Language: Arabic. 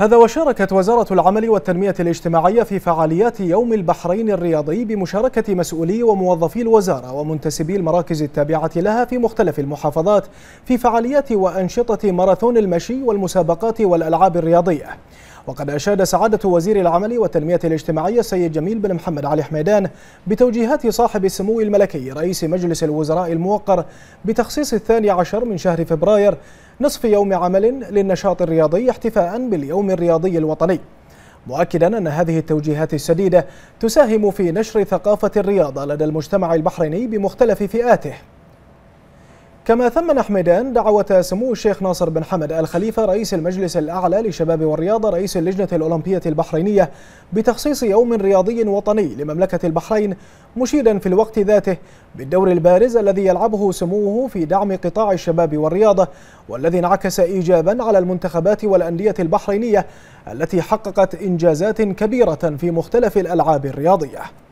هذا وشاركت وزارة العمل والتنمية الاجتماعية في فعاليات يوم البحرين الرياضي بمشاركة مسؤولي وموظفي الوزارة ومنتسبي المراكز التابعة لها في مختلف المحافظات في فعاليات وأنشطة ماراثون المشي والمسابقات والألعاب الرياضية وقد أشاد سعادة وزير العمل والتنمية الاجتماعية السيد جميل بن محمد علي حميدان بتوجيهات صاحب السمو الملكي رئيس مجلس الوزراء الموقر بتخصيص الثاني عشر من شهر فبراير نصف يوم عمل للنشاط الرياضي احتفاء باليوم الرياضي الوطني مؤكدا أن هذه التوجيهات السديدة تساهم في نشر ثقافة الرياضة لدى المجتمع البحريني بمختلف فئاته كما ثمن حميدان دعوة سمو الشيخ ناصر بن حمد الخليفة رئيس المجلس الأعلى للشباب والرياضة رئيس اللجنة الأولمبية البحرينية بتخصيص يوم رياضي وطني لمملكة البحرين مشيدا في الوقت ذاته بالدور البارز الذي يلعبه سموه في دعم قطاع الشباب والرياضة والذي انعكس إيجابا على المنتخبات والأندية البحرينية التي حققت إنجازات كبيرة في مختلف الألعاب الرياضية